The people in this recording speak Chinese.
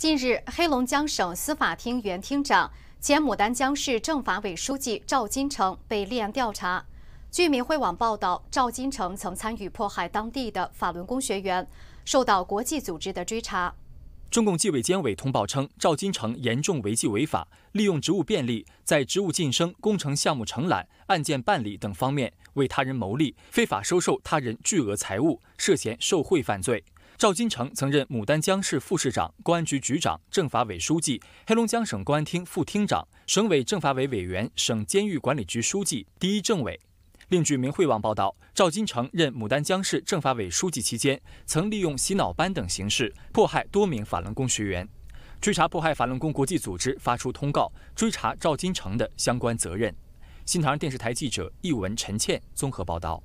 近日，黑龙江省司法厅原厅长、前牡丹江市政法委书记赵金成被立案调查。据民会网报道，赵金成曾参与迫害当地的法轮功学员，受到国际组织的追查。中共纪委监委通报称，赵金成严重违纪违法，利用职务便利，在职务晋升、工程项目承揽、案件办理等方面为他人谋利，非法收受他人巨额财物，涉嫌受贿犯罪。赵金成曾任牡丹江市副市长、公安局局长、政法委书记，黑龙江省公安厅副厅长、省委政法委委员、省监狱管理局书记、第一政委。另据《明慧网》报道，赵金成任牡丹江市政法委书记期间，曾利用洗脑班等形式迫害多名法轮功学员。追查迫害法轮功国际组织发出通告，追查赵金成的相关责任。新唐电视台记者易文陈倩综合报道。